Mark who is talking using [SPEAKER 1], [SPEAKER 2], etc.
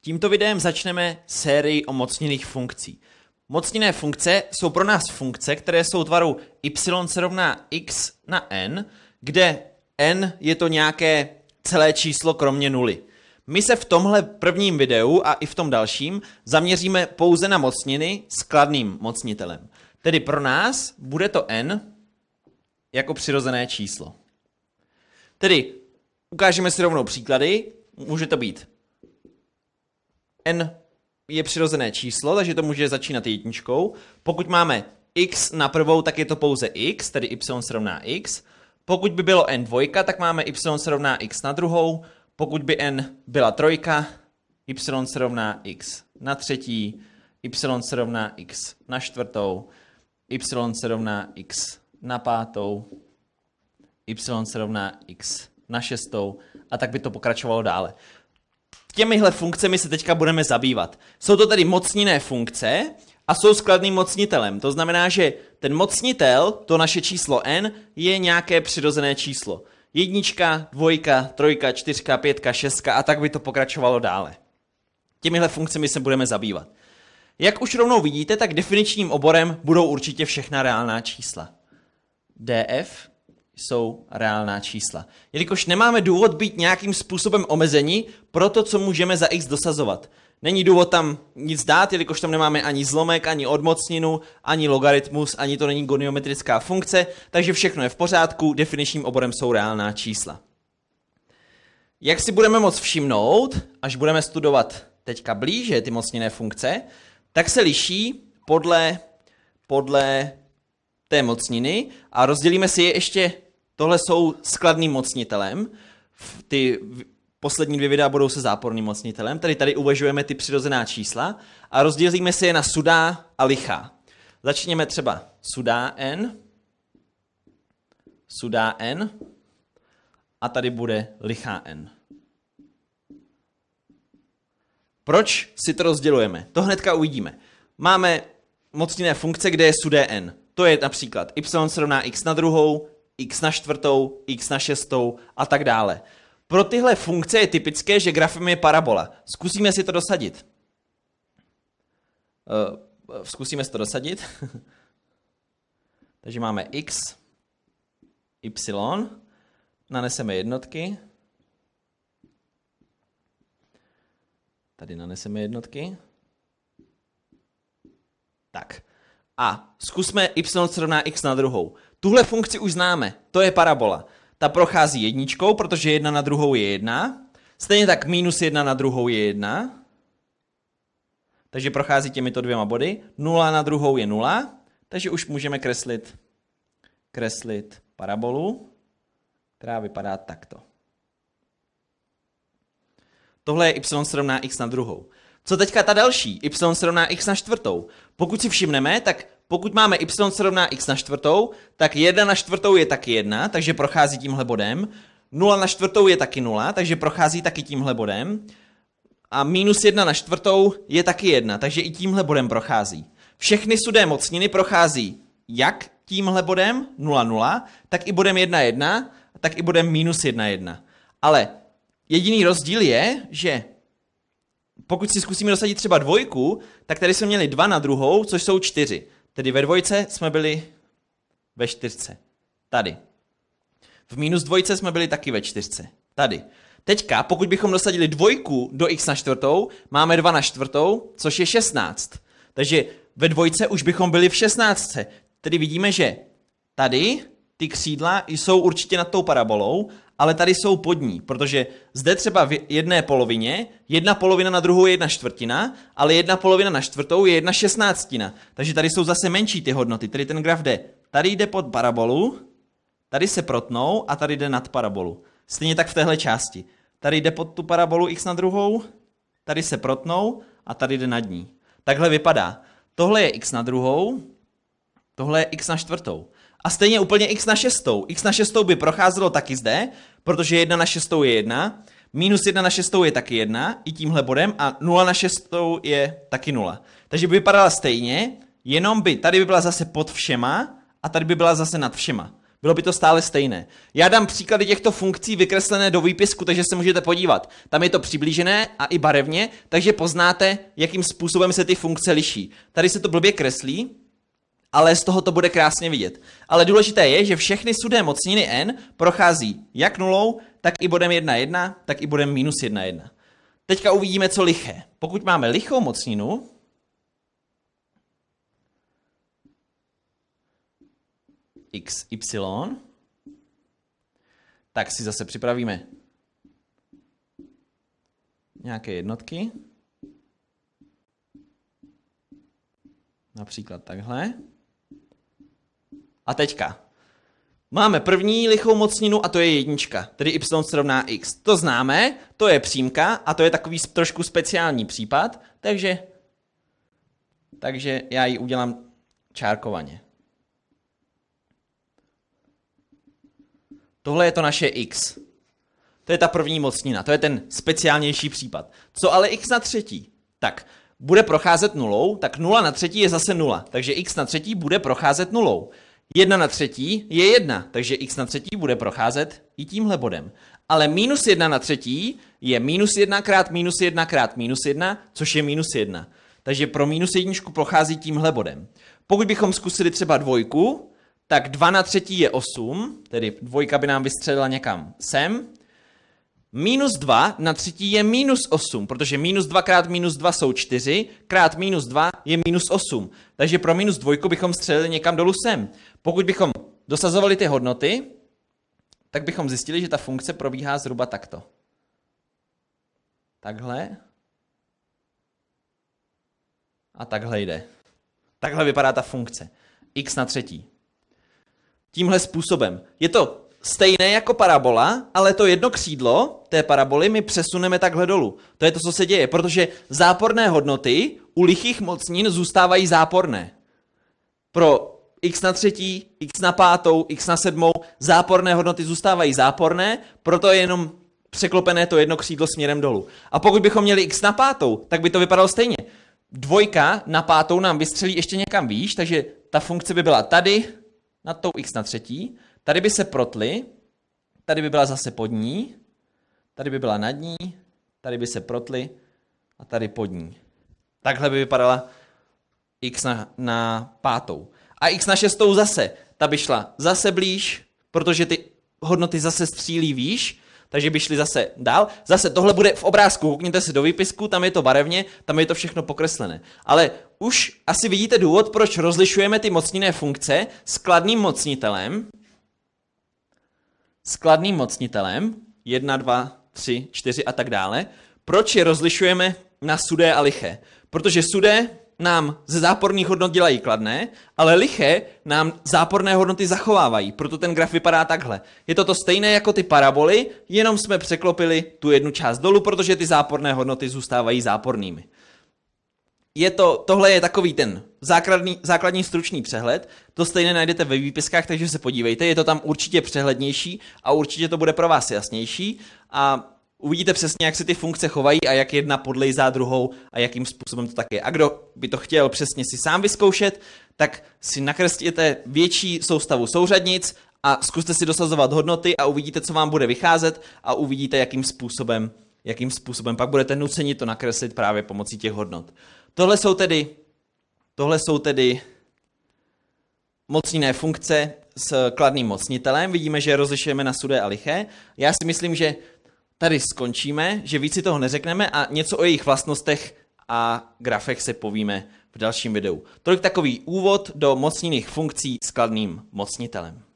[SPEAKER 1] Tímto videem začneme sérii o mocninných funkcí. Mocninné funkce jsou pro nás funkce, které jsou tvaru y se rovná x na n, kde n je to nějaké celé číslo kromě nuly. My se v tomhle prvním videu a i v tom dalším zaměříme pouze na mocniny s kladným mocnitelem. Tedy pro nás bude to n jako přirozené číslo. Tedy ukážeme si rovnou příklady, může to být n je přirozené číslo, takže to může začínat jedničkou. Pokud máme x na prvou, tak je to pouze x, tedy y se rovná x. Pokud by bylo n dvojka, tak máme y se rovná x na druhou. Pokud by n byla trojka, y se rovná x na třetí, y se rovná x na čtvrtou, y se rovná x na pátou, y se rovná x na šestou a tak by to pokračovalo dále těmihle funkcemi se teďka budeme zabývat. Jsou to tedy mocniné funkce a jsou skladným mocnitelem. To znamená, že ten mocnitel, to naše číslo n, je nějaké přirozené číslo. Jednička, dvojka, trojka, čtyřka, pětka, šestka a tak by to pokračovalo dále. Těmihle funkcemi se budeme zabývat. Jak už rovnou vidíte, tak definičním oborem budou určitě všechna reálná čísla. df jsou reálná čísla. Jelikož nemáme důvod být nějakým způsobem omezení pro to, co můžeme za x dosazovat. Není důvod tam nic dát, jelikož tam nemáme ani zlomek, ani odmocninu, ani logaritmus, ani to není goniometrická funkce, takže všechno je v pořádku, definičním oborem jsou reálná čísla. Jak si budeme moc všimnout, až budeme studovat teďka blíže ty mocněné funkce, tak se liší podle, podle té mocniny a rozdělíme si je ještě Tohle jsou skladným mocnitelem. Ty poslední dvě videa budou se záporným mocnitelem. Tady tady uvažujeme ty přirozená čísla a rozdělíme si je na sudá a lichá. Začněme třeba sudá n, sudá n a tady bude lichá n. Proč si to rozdělujeme? To hnedka uvidíme. Máme mocniné funkce, kde je sudé n. To je například y se rovná x na druhou, x na čtvrtou, x na šestou a tak dále. Pro tyhle funkce je typické, že grafem je parabola. Zkusíme si to dosadit. Eh, zkusíme si to dosadit. Takže máme x, y, naneseme jednotky, Tady naneseme jednotky. Tak a zkusme y srovná x na druhou. Tuhle funkci už známe, to je parabola. Ta prochází jedničkou, protože jedna na druhou je jedna. Stejně tak minus jedna na druhou je jedna. Takže prochází těmito dvěma body. Nula na druhou je nula. Takže už můžeme kreslit, kreslit parabolu, která vypadá takto. Tohle je y srovná x na druhou. Co teďka ta další? y se rovná x na čtvrtou. Pokud si všimneme, tak pokud máme y se rovná x na čtvrtou, tak 1 na čtvrtou je taky 1, takže prochází tímhle bodem. 0 na čtvrtou je taky 0, takže prochází taky tímhle bodem. A minus 1 na čtvrtou je taky 1, takže i tímhle bodem prochází. Všechny sudé mocniny prochází jak tímhle bodem 0, 0, tak i bodem 1, 1, tak i bodem minus 1, 1. Ale jediný rozdíl je, že pokud si zkusíme dosadit třeba dvojku, tak tady jsme měli dva na druhou, což jsou čtyři. Tedy ve dvojce jsme byli ve čtyřce. Tady. V minus dvojce jsme byli taky ve čtyřce. Tady. Teďka, pokud bychom dosadili dvojku do x na čtvrtou, máme dva na čtvrtou, což je 16. Takže ve dvojce už bychom byli v 16. Tedy vidíme, že tady ty křídla jsou určitě nad tou parabolou ale tady jsou pod ní, protože zde třeba v jedné polovině, jedna polovina na druhou je jedna čtvrtina, ale jedna polovina na čtvrtou je jedna šestnáctina. Takže tady jsou zase menší ty hodnoty, tedy ten graf jde. Tady jde pod parabolu, tady se protnou a tady jde nad parabolu. Stejně tak v téhle části. Tady jde pod tu parabolu x na druhou, tady se protnou a tady jde nad ní. Takhle vypadá. Tohle je x na druhou, tohle je x na čtvrtou. A stejně úplně x na šestou. x na šestou by procházelo taky zde, protože 1 na šestou je 1, minus 1 na šestou je taky 1, i tímhle bodem, a 0 na šestou je taky 0. Takže by vypadala stejně, jenom by, tady by byla zase pod všema a tady by byla zase nad všema. Bylo by to stále stejné. Já dám příklady těchto funkcí vykreslené do výpisku, takže se můžete podívat. Tam je to přiblížené a i barevně, takže poznáte, jakým způsobem se ty funkce liší. Tady se to blbě kreslí, ale z toho to bude krásně vidět. Ale důležité je, že všechny sudé mocniny n prochází jak nulou, tak i bodem 1,1, tak i bodem minus 1,1. Teďka uvidíme, co liché. Pokud máme lichou mocninu, x, y, tak si zase připravíme nějaké jednotky. Například takhle. A teďka. Máme první lichou mocninu a to je jednička, tedy y srovná x. To známe, to je přímka a to je takový trošku speciální případ, takže, takže já ji udělám čárkovaně. Tohle je to naše x. To je ta první mocnina, to je ten speciálnější případ. Co ale x na třetí? Tak, bude procházet nulou, tak nula na třetí je zase nula, takže x na třetí bude procházet nulou. 1 na třetí je 1, takže x na třetí bude procházet i tímhle bodem. Ale minus 1 na třetí je minus 1 krát minus 1 krát minus 1, což je minus 1. Takže pro minus jedničku prochází tímhle bodem. Pokud bychom zkusili třeba dvojku, tak 2 na třetí je 8, tedy dvojka by nám vystřelila někam sem, Minus 2 na třetí je minus 8, protože minus 2 krát minus 2 jsou 4, krát minus 2 je minus 8. Takže pro minus 2 bychom střelili někam dolů sem. Pokud bychom dosazovali ty hodnoty, tak bychom zjistili, že ta funkce probíhá zhruba takto. Takhle. A takhle jde. Takhle vypadá ta funkce. x na třetí. Tímhle způsobem. Je to stejné jako parabola, ale to jedno křídlo té paraboly my přesuneme takhle dolů. To je to, co se děje, protože záporné hodnoty u lichých mocnin zůstávají záporné. Pro x na třetí, x na pátou, x na sedmou, záporné hodnoty zůstávají záporné, proto je jenom překlopené to jedno křídlo směrem dolů. A pokud bychom měli x na pátou, tak by to vypadalo stejně. Dvojka na pátou nám vystřelí ještě někam výš, takže ta funkce by byla tady, nad tou x na třetí, tady by se protly, tady by byla zase pod ní, tady by byla nad ní, tady by se protly a tady pod ní. Takhle by vypadala x na, na pátou. A x na šestou zase. Ta by šla zase blíž, protože ty hodnoty zase střílí výš, takže by šli zase dál. Zase tohle bude v obrázku, koukněte se do výpisku, tam je to barevně, tam je to všechno pokreslené. Ale už asi vidíte důvod, proč rozlišujeme ty mocninné funkce s kladným mocnitelem. S kladným mocnitelem, 1, 2, tři, čtyři a tak dále. Proč je rozlišujeme na sudé a liché? Protože sudé nám ze záporných hodnot dělají kladné, ale liché nám záporné hodnoty zachovávají. Proto ten graf vypadá takhle. Je to to stejné jako ty paraboly, jenom jsme překlopili tu jednu část dolů, protože ty záporné hodnoty zůstávají zápornými je to, tohle je takový ten základní, základní stručný přehled, to stejně najdete ve výpiskách, takže se podívejte, je to tam určitě přehlednější a určitě to bude pro vás jasnější a uvidíte přesně, jak se ty funkce chovají a jak jedna podlejzá druhou a jakým způsobem to tak je. A kdo by to chtěl přesně si sám vyzkoušet, tak si nakreslíte větší soustavu souřadnic a zkuste si dosazovat hodnoty a uvidíte, co vám bude vycházet a uvidíte, jakým způsobem, jakým způsobem pak budete nuceni to nakreslit právě pomocí těch hodnot. Tohle jsou tedy, tohle jsou tedy mocníné funkce s kladným mocnitelem. Vidíme, že rozlišujeme na sudé a liché. Já si myslím, že tady skončíme, že víc si toho neřekneme a něco o jejich vlastnostech a grafech se povíme v dalším videu. Tolik takový úvod do mocněných funkcí s kladným mocnitelem.